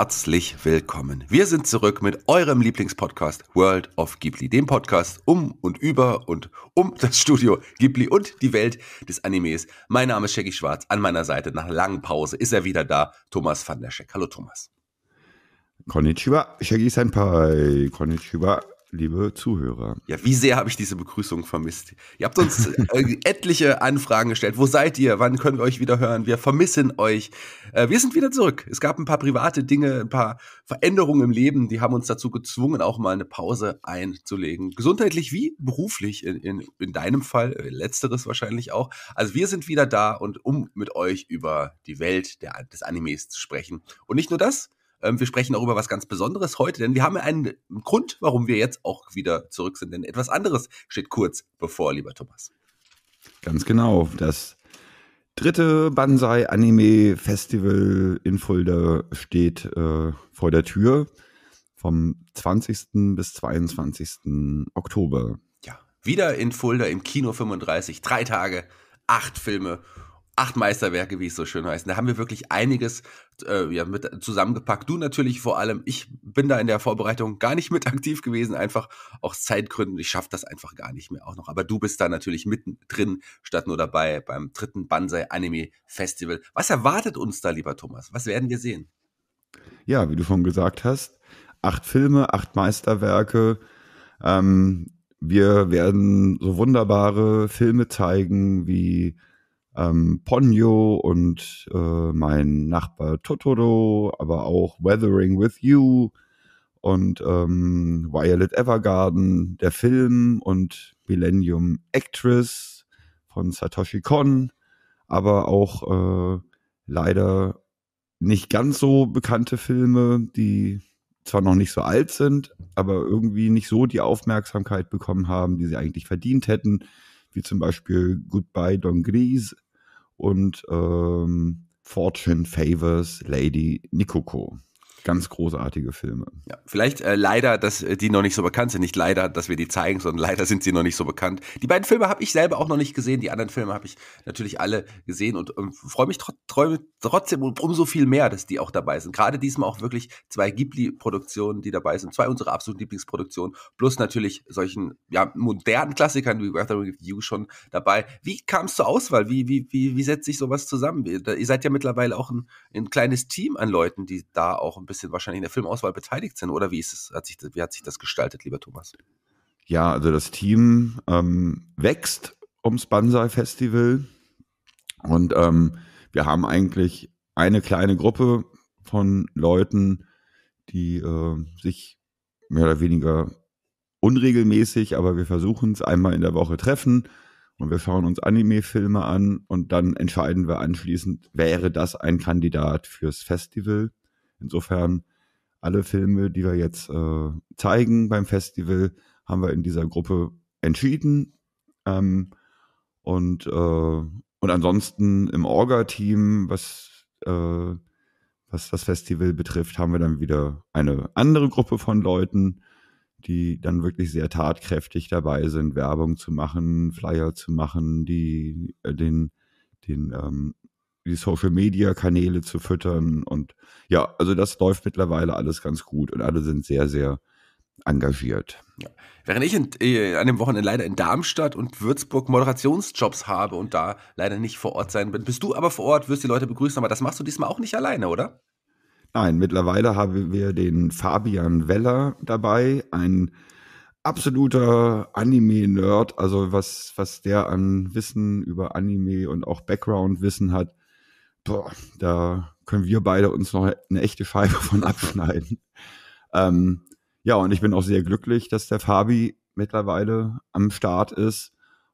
herzlich willkommen. Wir sind zurück mit eurem Lieblingspodcast World of Ghibli, dem Podcast um und über und um das Studio Ghibli und die Welt des Animes. Mein Name ist Shaggy Schwarz. An meiner Seite nach langen Pause ist er wieder da, Thomas van der Scheck. Hallo Thomas. Konnichiwa, Shaggy Senpai. Konnichiwa, liebe Zuhörer. Ja, wie sehr habe ich diese Begrüßung vermisst. Ihr habt uns äh, etliche Anfragen gestellt. Wo seid ihr? Wann können wir euch wieder hören? Wir vermissen euch. Äh, wir sind wieder zurück. Es gab ein paar private Dinge, ein paar Veränderungen im Leben, die haben uns dazu gezwungen, auch mal eine Pause einzulegen. Gesundheitlich wie beruflich in, in, in deinem Fall, äh, letzteres wahrscheinlich auch. Also wir sind wieder da und um mit euch über die Welt der, des Animes zu sprechen. Und nicht nur das, ähm, wir sprechen auch über was ganz Besonderes heute, denn wir haben einen Grund, warum wir jetzt auch wieder zurück sind. Denn etwas anderes steht kurz bevor, lieber Thomas. Ganz genau. Das dritte Banzai Anime Festival in Fulda steht äh, vor der Tür vom 20. bis 22. Oktober. Ja, wieder in Fulda im Kino 35, drei Tage, acht Filme acht Meisterwerke, wie es so schön heißt. Da haben wir wirklich einiges äh, ja, mit zusammengepackt. Du natürlich vor allem. Ich bin da in der Vorbereitung gar nicht mit aktiv gewesen, einfach aus Zeitgründen. Ich schaffe das einfach gar nicht mehr auch noch. Aber du bist da natürlich mittendrin, statt nur dabei beim dritten Banzai Anime Festival. Was erwartet uns da, lieber Thomas? Was werden wir sehen? Ja, wie du schon gesagt hast, acht Filme, acht Meisterwerke. Ähm, wir werden so wunderbare Filme zeigen wie ähm, Ponyo und äh, mein Nachbar Totoro, aber auch Weathering with You und ähm, Violet Evergarden, der Film und Millennium Actress von Satoshi Kon, aber auch äh, leider nicht ganz so bekannte Filme, die zwar noch nicht so alt sind, aber irgendwie nicht so die Aufmerksamkeit bekommen haben, die sie eigentlich verdient hätten, wie zum Beispiel Goodbye Don Grease und ähm, Fortune Favors Lady Nikoko ganz großartige Filme. Ja, vielleicht äh, leider, dass äh, die noch nicht so bekannt sind. Nicht leider, dass wir die zeigen, sondern leider sind sie noch nicht so bekannt. Die beiden Filme habe ich selber auch noch nicht gesehen. Die anderen Filme habe ich natürlich alle gesehen und ähm, freue mich tr trotzdem umso viel mehr, dass die auch dabei sind. Gerade diesmal auch wirklich zwei Ghibli-Produktionen, die dabei sind. Zwei unserer absoluten Lieblingsproduktionen. Plus natürlich solchen ja, modernen Klassikern wie Weathering with You schon dabei. Wie kam es zur Auswahl? Wie, wie, wie, wie setzt sich sowas zusammen? Ihr seid ja mittlerweile auch ein, ein kleines Team an Leuten, die da auch ein bisschen wahrscheinlich in der Filmauswahl beteiligt sind, oder wie ist es, hat sich, wie hat sich das gestaltet, lieber Thomas? Ja, also das Team ähm, wächst ums Banzai Festival und ähm, wir haben eigentlich eine kleine Gruppe von Leuten, die äh, sich mehr oder weniger unregelmäßig, aber wir versuchen es einmal in der Woche treffen und wir schauen uns Anime-Filme an und dann entscheiden wir anschließend, wäre das ein Kandidat fürs Festival. Insofern alle Filme, die wir jetzt äh, zeigen beim Festival, haben wir in dieser Gruppe entschieden. Ähm, und, äh, und ansonsten im Orga-Team, was, äh, was das Festival betrifft, haben wir dann wieder eine andere Gruppe von Leuten, die dann wirklich sehr tatkräftig dabei sind, Werbung zu machen, Flyer zu machen, die äh, den, den ähm, die Social-Media-Kanäle zu füttern. Und ja, also das läuft mittlerweile alles ganz gut und alle sind sehr, sehr engagiert. Ja. Während ich in, äh, an dem Wochenende leider in Darmstadt und Würzburg Moderationsjobs habe und da leider nicht vor Ort sein bin, bist du aber vor Ort, wirst die Leute begrüßen, aber das machst du diesmal auch nicht alleine, oder? Nein, mittlerweile haben wir den Fabian Weller dabei, ein absoluter Anime-Nerd. Also was, was der an Wissen über Anime und auch Background-Wissen hat, boah, da können wir beide uns noch eine echte Scheibe von abschneiden. Ähm, ja, und ich bin auch sehr glücklich, dass der Fabi mittlerweile am Start ist.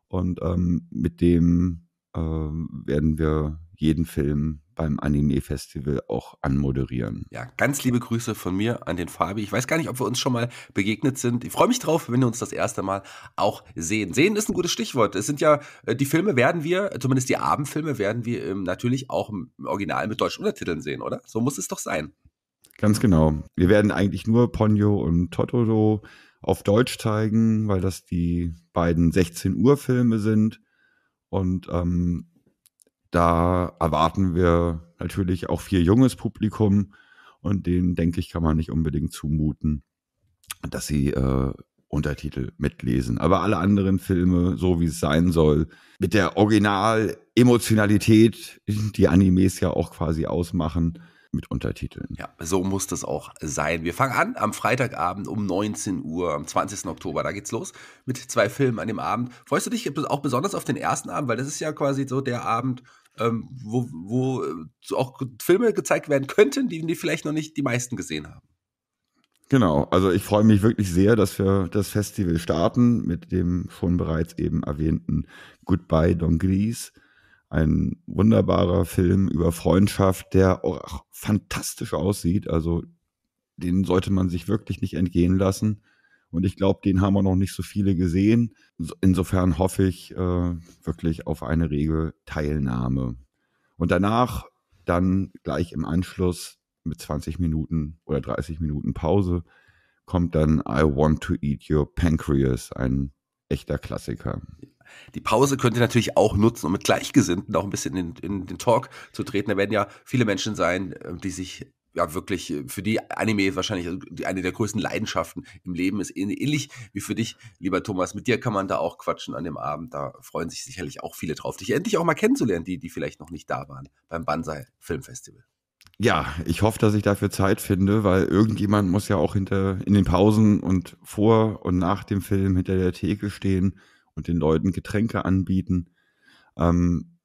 Und ähm, mit dem äh, werden wir jeden Film beim Anime-Festival auch anmoderieren. Ja, ganz liebe Grüße von mir an den Fabi. Ich weiß gar nicht, ob wir uns schon mal begegnet sind. Ich freue mich drauf, wenn wir uns das erste Mal auch sehen. Sehen ist ein gutes Stichwort. Es sind ja, äh, die Filme werden wir, zumindest die Abendfilme werden wir ähm, natürlich auch im Original mit deutschen Untertiteln sehen, oder? So muss es doch sein. Ganz genau. Wir werden eigentlich nur Ponyo und Totoro auf Deutsch zeigen, weil das die beiden 16 Uhr Filme sind. Und ähm, da erwarten wir natürlich auch viel junges Publikum und denen, denke ich, kann man nicht unbedingt zumuten, dass sie äh, Untertitel mitlesen. Aber alle anderen Filme, so wie es sein soll, mit der Original-Emotionalität, die Animes ja auch quasi ausmachen, mit Untertiteln. Ja, so muss das auch sein. Wir fangen an am Freitagabend um 19 Uhr, am 20. Oktober. Da geht's los mit zwei Filmen an dem Abend. Freust du dich auch besonders auf den ersten Abend? Weil das ist ja quasi so der Abend, ähm, wo, wo äh, auch Filme gezeigt werden könnten, die, die vielleicht noch nicht die meisten gesehen haben. Genau, also ich freue mich wirklich sehr, dass wir das Festival starten mit dem schon bereits eben erwähnten Goodbye Don Grease ein wunderbarer Film über Freundschaft, der auch fantastisch aussieht. Also den sollte man sich wirklich nicht entgehen lassen. Und ich glaube, den haben wir noch nicht so viele gesehen. Insofern hoffe ich äh, wirklich auf eine rege Teilnahme. Und danach dann gleich im Anschluss mit 20 Minuten oder 30 Minuten Pause kommt dann I Want to Eat Your Pancreas, ein echter Klassiker die Pause könnt ihr natürlich auch nutzen, um mit Gleichgesinnten auch ein bisschen in, in den Talk zu treten. Da werden ja viele Menschen sein, äh, die sich ja wirklich äh, für die Anime wahrscheinlich also eine der größten Leidenschaften im Leben ist ähnlich wie für dich, lieber Thomas. Mit dir kann man da auch quatschen an dem Abend. Da freuen sich sicherlich auch viele drauf, dich endlich auch mal kennenzulernen, die die vielleicht noch nicht da waren beim Banzai Filmfestival. Ja, ich hoffe, dass ich dafür Zeit finde, weil irgendjemand muss ja auch hinter in den Pausen und vor und nach dem Film hinter der Theke stehen und den Leuten Getränke anbieten. Ähm,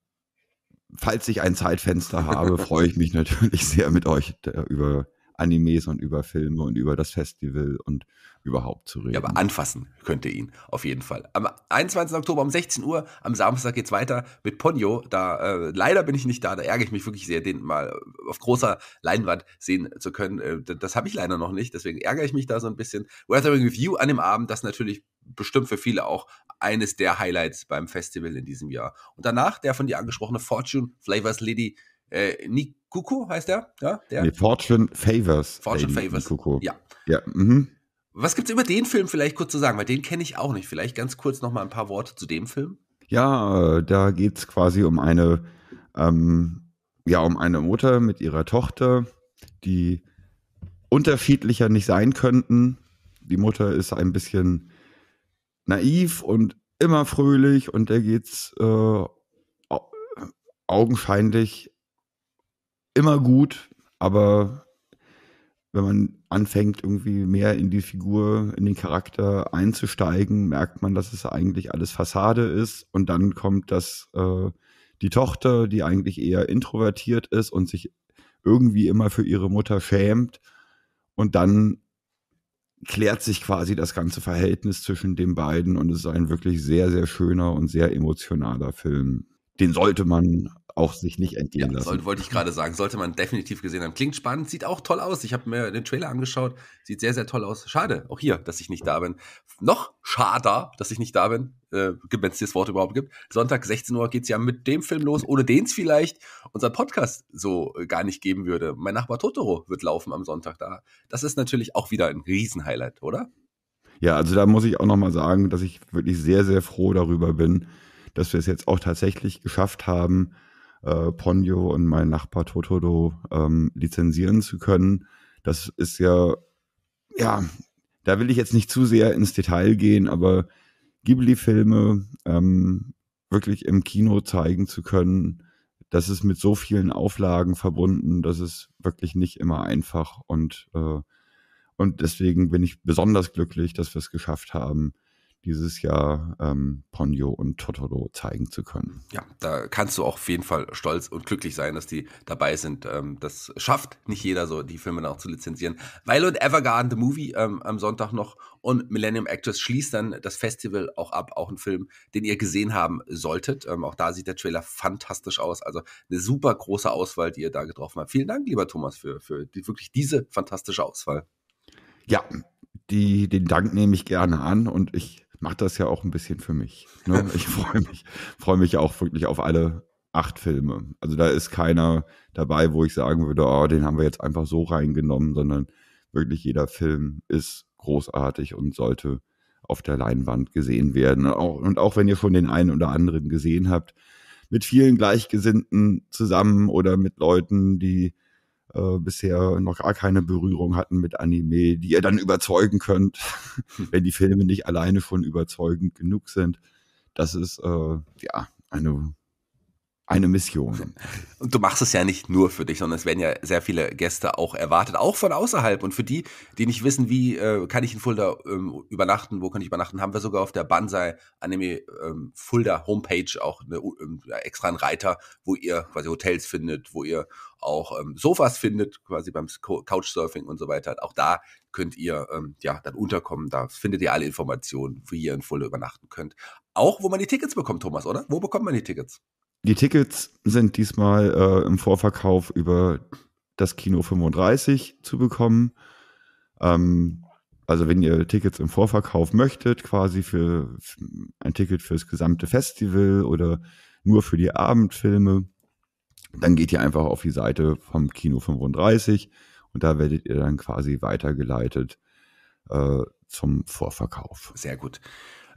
falls ich ein Zeitfenster habe, freue ich mich natürlich sehr mit euch über Animes und über Filme und über das Festival und überhaupt zu reden. Ja, aber anfassen könnte ihn auf jeden Fall. Am 21. Oktober um 16 Uhr, am Samstag geht es weiter mit Ponyo. Da äh, leider bin ich nicht da, da ärgere ich mich wirklich sehr, den mal auf großer Leinwand sehen zu können. Äh, das habe ich leider noch nicht, deswegen ärgere ich mich da so ein bisschen. Weathering with You an dem Abend, das natürlich bestimmt für viele auch eines der Highlights beim Festival in diesem Jahr. Und danach der von dir angesprochene Fortune Flavors Lady äh, Nick heißt der? Ja, der? Nee, Fortune Favors. Fortune Favors. Kuku. Ja. ja mhm. Was gibt's über den Film vielleicht kurz zu sagen? Weil den kenne ich auch nicht. Vielleicht ganz kurz noch mal ein paar Worte zu dem Film. Ja, äh, da geht es quasi um eine, ähm, ja, um eine Mutter mit ihrer Tochter, die unterschiedlicher nicht sein könnten. Die Mutter ist ein bisschen naiv und immer fröhlich und der geht's äh, augenscheinlich immer gut, aber wenn man anfängt, irgendwie mehr in die Figur, in den Charakter einzusteigen, merkt man, dass es eigentlich alles Fassade ist. Und dann kommt das äh, die Tochter, die eigentlich eher introvertiert ist und sich irgendwie immer für ihre Mutter schämt. Und dann klärt sich quasi das ganze Verhältnis zwischen den beiden und es ist ein wirklich sehr, sehr schöner und sehr emotionaler Film. Den sollte man auch sich nicht entgehen ja, lassen. Soll, wollte ich gerade sagen, sollte man definitiv gesehen haben. Klingt spannend, sieht auch toll aus. Ich habe mir den Trailer angeschaut, sieht sehr, sehr toll aus. Schade, auch hier, dass ich nicht da bin. Noch schade, dass ich nicht da bin, äh, wenn es das Wort überhaupt gibt. Sonntag 16 Uhr geht es ja mit dem Film los, ohne den es vielleicht unser Podcast so äh, gar nicht geben würde. Mein Nachbar Totoro wird laufen am Sonntag da. Das ist natürlich auch wieder ein Riesenhighlight, oder? Ja, also da muss ich auch nochmal sagen, dass ich wirklich sehr, sehr froh darüber bin, dass wir es jetzt auch tatsächlich geschafft haben, äh, Ponyo und mein Nachbar Totodo ähm, lizenzieren zu können. Das ist ja, ja, da will ich jetzt nicht zu sehr ins Detail gehen, aber Ghibli-Filme ähm, wirklich im Kino zeigen zu können, das ist mit so vielen Auflagen verbunden, das ist wirklich nicht immer einfach und äh, und deswegen bin ich besonders glücklich, dass wir es geschafft haben, dieses Jahr ähm, Ponyo und Totoro zeigen zu können. Ja, da kannst du auch auf jeden Fall stolz und glücklich sein, dass die dabei sind. Ähm, das schafft nicht jeder so, die Filme auch zu lizenzieren. Violet Evergarden, The Movie, ähm, am Sonntag noch und Millennium Actress schließt dann das Festival auch ab. Auch ein Film, den ihr gesehen haben solltet. Ähm, auch da sieht der Trailer fantastisch aus. Also eine super große Auswahl, die ihr da getroffen habt. Vielen Dank, lieber Thomas, für, für die, wirklich diese fantastische Auswahl. Ja, die, den Dank nehme ich gerne an und ich macht das ja auch ein bisschen für mich. Ne? Ich freue mich, freue mich auch wirklich auf alle acht Filme. Also da ist keiner dabei, wo ich sagen würde, oh, den haben wir jetzt einfach so reingenommen, sondern wirklich jeder Film ist großartig und sollte auf der Leinwand gesehen werden. Und auch, und auch wenn ihr schon den einen oder anderen gesehen habt, mit vielen Gleichgesinnten zusammen oder mit Leuten, die äh, bisher noch gar keine Berührung hatten mit Anime, die ihr dann überzeugen könnt, hm. wenn die Filme nicht alleine schon überzeugend genug sind. Das ist äh, ja eine eine Mission. Und du machst es ja nicht nur für dich, sondern es werden ja sehr viele Gäste auch erwartet, auch von außerhalb. Und für die, die nicht wissen, wie äh, kann ich in Fulda ähm, übernachten, wo kann ich übernachten, haben wir sogar auf der Banzai Anime ähm, Fulda Homepage auch eine, ähm, extra einen Reiter, wo ihr quasi Hotels findet, wo ihr auch ähm, Sofas findet, quasi beim Couchsurfing und so weiter. Auch da könnt ihr ähm, ja dann unterkommen. Da findet ihr alle Informationen, wie ihr in Fulda übernachten könnt. Auch wo man die Tickets bekommt, Thomas, oder? Wo bekommt man die Tickets? Die Tickets sind diesmal äh, im Vorverkauf über das Kino 35 zu bekommen. Ähm, also wenn ihr Tickets im Vorverkauf möchtet, quasi für, ein Ticket fürs gesamte Festival oder nur für die Abendfilme, dann geht ihr einfach auf die Seite vom Kino 35 und da werdet ihr dann quasi weitergeleitet äh, zum Vorverkauf. Sehr gut.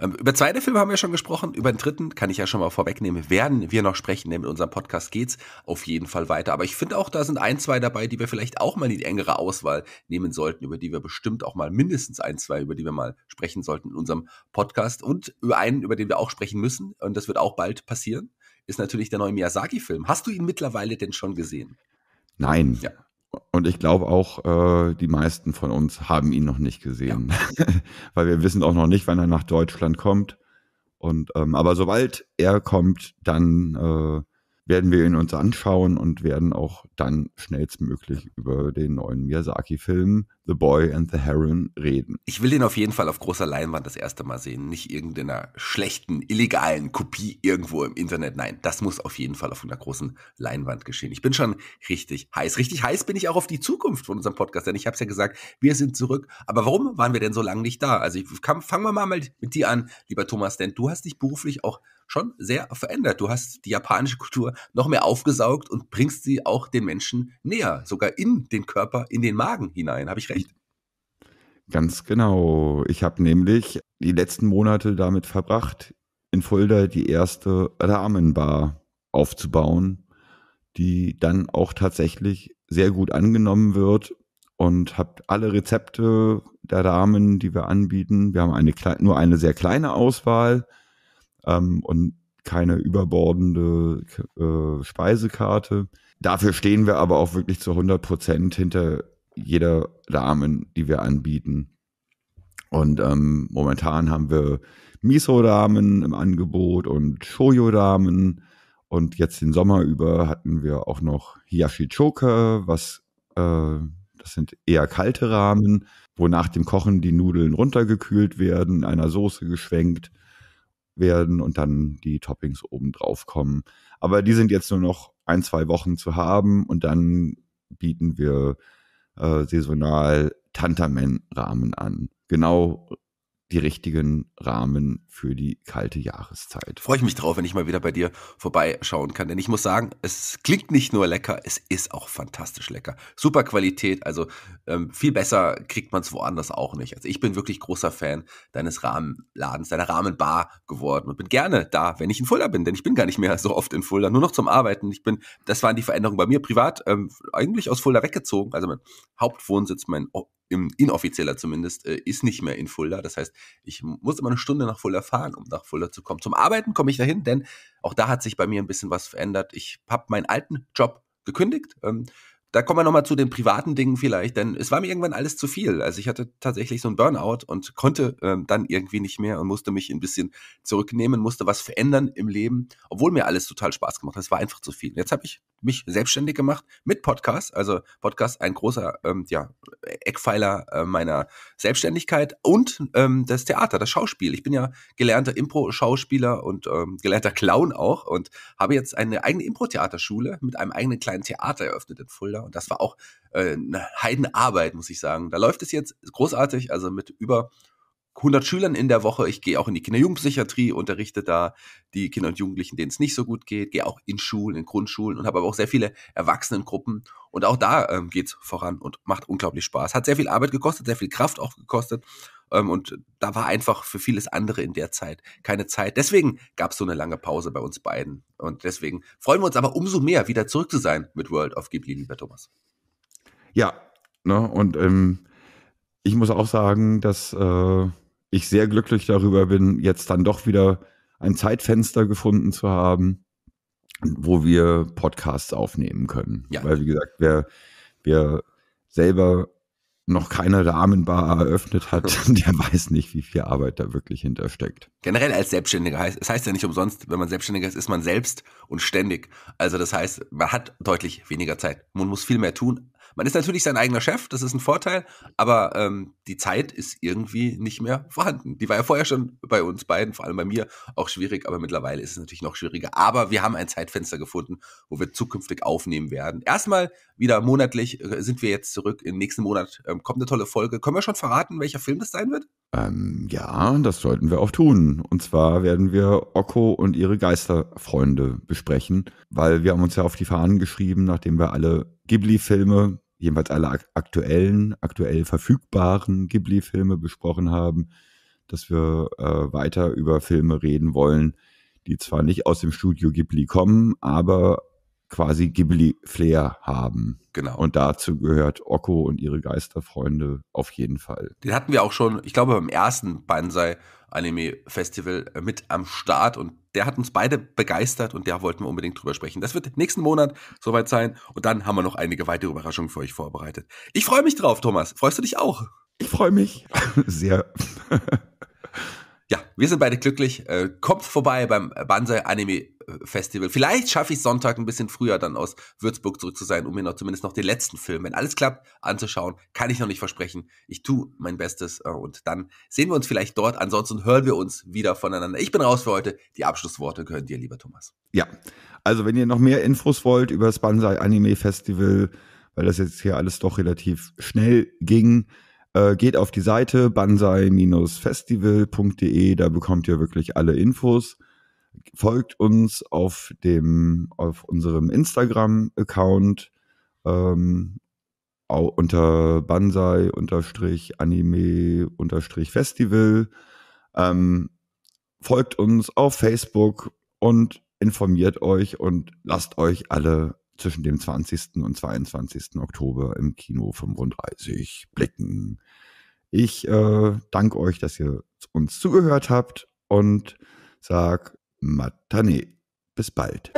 Ähm, über zwei Filme haben wir schon gesprochen, über den dritten kann ich ja schon mal vorwegnehmen, werden wir noch sprechen, denn mit unserem Podcast geht es auf jeden Fall weiter. Aber ich finde auch, da sind ein, zwei dabei, die wir vielleicht auch mal in die engere Auswahl nehmen sollten, über die wir bestimmt auch mal mindestens ein, zwei, über die wir mal sprechen sollten in unserem Podcast und über einen, über den wir auch sprechen müssen, und das wird auch bald passieren, ist natürlich der neue Miyazaki-Film. Hast du ihn mittlerweile denn schon gesehen? Nein. Ja. Und ich glaube auch, äh, die meisten von uns haben ihn noch nicht gesehen, ja. weil wir wissen auch noch nicht, wann er nach Deutschland kommt. Und ähm, aber sobald er kommt, dann äh, werden wir ihn uns anschauen und werden auch dann schnellstmöglich über den neuen Miyazaki-Film The Boy and the Heron reden. Ich will den auf jeden Fall auf großer Leinwand das erste Mal sehen, nicht irgendeiner schlechten, illegalen Kopie irgendwo im Internet. Nein, das muss auf jeden Fall auf einer großen Leinwand geschehen. Ich bin schon richtig heiß. Richtig heiß bin ich auch auf die Zukunft von unserem Podcast, denn ich habe es ja gesagt, wir sind zurück. Aber warum waren wir denn so lange nicht da? Also ich, fangen wir mal mit dir an, lieber Thomas, denn du hast dich beruflich auch schon sehr verändert. Du hast die japanische Kultur noch mehr aufgesaugt und bringst sie auch den Menschen näher, sogar in den Körper, in den Magen hinein. Habe ich recht? Ganz genau. Ich habe nämlich die letzten Monate damit verbracht, in Fulda die erste Rahmenbar aufzubauen, die dann auch tatsächlich sehr gut angenommen wird und habe alle Rezepte der Rahmen, die wir anbieten. Wir haben eine nur eine sehr kleine Auswahl ähm, und keine überbordende äh, Speisekarte. Dafür stehen wir aber auch wirklich zu 100 Prozent hinter jeder Rahmen, die wir anbieten. Und ähm, momentan haben wir miso rahmen im Angebot und shoyo rahmen Und jetzt den Sommer über hatten wir auch noch Hiyashi-Choke, was äh, das sind eher kalte Rahmen, wo nach dem Kochen die Nudeln runtergekühlt werden, in einer Soße geschwenkt werden und dann die Toppings oben drauf kommen. Aber die sind jetzt nur noch ein, zwei Wochen zu haben und dann bieten wir äh, saisonal Tantamen-Rahmen an. Genau die richtigen Rahmen für die kalte Jahreszeit. Freue ich mich drauf, wenn ich mal wieder bei dir vorbeischauen kann. Denn ich muss sagen, es klingt nicht nur lecker, es ist auch fantastisch lecker. Super Qualität, also ähm, viel besser kriegt man es woanders auch nicht. Also ich bin wirklich großer Fan deines Rahmenladens, deiner Rahmenbar geworden und bin gerne da, wenn ich in Fulda bin, denn ich bin gar nicht mehr so oft in Fulda, nur noch zum Arbeiten. Ich bin, das waren die Veränderungen bei mir privat, ähm, eigentlich aus Fulda weggezogen. Also mein Hauptwohnsitz, mein inoffizieller zumindest, äh, ist nicht mehr in Fulda. Das heißt, ich muss immer eine Stunde nach Fulda fahren, um nach Fulda zu kommen. Zum Arbeiten komme ich dahin, denn auch da hat sich bei mir ein bisschen was verändert. Ich habe meinen alten Job gekündigt. Ähm, da kommen wir nochmal zu den privaten Dingen vielleicht, denn es war mir irgendwann alles zu viel. Also ich hatte tatsächlich so einen Burnout und konnte ähm, dann irgendwie nicht mehr und musste mich ein bisschen zurücknehmen, musste was verändern im Leben, obwohl mir alles total Spaß gemacht hat. Es war einfach zu viel. Jetzt habe ich mich selbstständig gemacht mit Podcast. Also Podcast ein großer ähm, ja, Eckpfeiler äh, meiner Selbstständigkeit und ähm, das Theater, das Schauspiel. Ich bin ja gelernter Impro-Schauspieler und ähm, gelernter Clown auch und habe jetzt eine eigene Impro-Theaterschule mit einem eigenen kleinen Theater eröffnet in Fulda und das war auch äh, eine Heidenarbeit, muss ich sagen. Da läuft es jetzt großartig, also mit über 100 Schülern in der Woche. Ich gehe auch in die Kinder-Jugendpsychiatrie, und unterrichte da die Kinder und Jugendlichen, denen es nicht so gut geht. Gehe auch in Schulen, in Grundschulen und habe aber auch sehr viele Erwachsenengruppen. Und auch da ähm, es voran und macht unglaublich Spaß. Hat sehr viel Arbeit gekostet, sehr viel Kraft auch gekostet. Ähm, und da war einfach für vieles andere in der Zeit keine Zeit. Deswegen gab es so eine lange Pause bei uns beiden. Und deswegen freuen wir uns aber umso mehr, wieder zurück zu sein mit World of Ghibli, lieber Thomas. Ja, ne, und ähm, ich muss auch sagen, dass... Äh ich sehr glücklich darüber bin, jetzt dann doch wieder ein Zeitfenster gefunden zu haben, wo wir Podcasts aufnehmen können. Ja. Weil, wie gesagt, wer, wer selber noch keine Rahmenbar eröffnet hat, der weiß nicht, wie viel Arbeit da wirklich hintersteckt. Generell als Selbstständiger heißt, es heißt ja nicht umsonst, wenn man Selbstständiger ist, ist man selbst und ständig. Also das heißt, man hat deutlich weniger Zeit. Man muss viel mehr tun, man ist natürlich sein eigener Chef, das ist ein Vorteil, aber ähm, die Zeit ist irgendwie nicht mehr vorhanden. Die war ja vorher schon bei uns beiden, vor allem bei mir, auch schwierig, aber mittlerweile ist es natürlich noch schwieriger. Aber wir haben ein Zeitfenster gefunden, wo wir zukünftig aufnehmen werden. Erstmal wieder monatlich äh, sind wir jetzt zurück. Im nächsten Monat ähm, kommt eine tolle Folge. Können wir schon verraten, welcher Film das sein wird? Ähm, ja, das sollten wir auch tun. Und zwar werden wir Okko und ihre Geisterfreunde besprechen, weil wir haben uns ja auf die Fahnen geschrieben, nachdem wir alle Ghibli-Filme, jedenfalls alle aktuellen, aktuell verfügbaren Ghibli-Filme besprochen haben, dass wir äh, weiter über Filme reden wollen, die zwar nicht aus dem Studio Ghibli kommen, aber quasi Ghibli-Flair haben. Genau. Und dazu gehört Okko und ihre Geisterfreunde auf jeden Fall. Den hatten wir auch schon, ich glaube, beim ersten Banzai Anime Festival äh, mit am Start und der hat uns beide begeistert und da wollten wir unbedingt drüber sprechen. Das wird nächsten Monat soweit sein und dann haben wir noch einige weitere Überraschungen für euch vorbereitet. Ich freue mich drauf, Thomas. Freust du dich auch? Ich freue mich. Sehr. ja, wir sind beide glücklich. Äh, kommt vorbei beim Banzai Anime Festival. Vielleicht schaffe ich Sonntag ein bisschen früher dann aus Würzburg zurück zu sein, um mir noch zumindest noch den letzten Film, wenn alles klappt, anzuschauen. Kann ich noch nicht versprechen. Ich tue mein Bestes äh, und dann sehen wir uns vielleicht dort. Ansonsten hören wir uns wieder voneinander. Ich bin raus für heute. Die Abschlussworte gehören dir, lieber Thomas. Ja, also wenn ihr noch mehr Infos wollt über das Banzai Anime Festival, weil das jetzt hier alles doch relativ schnell ging, äh, geht auf die Seite banzai festivalde da bekommt ihr wirklich alle Infos folgt uns auf dem, auf unserem Instagram-Account ähm, unter Banzai unterstrich Anime unterstrich Festival. Ähm, folgt uns auf Facebook und informiert euch und lasst euch alle zwischen dem 20. und 22. Oktober im Kino 35 blicken. Ich äh, danke euch, dass ihr uns zugehört habt und sag Matane. Bis bald.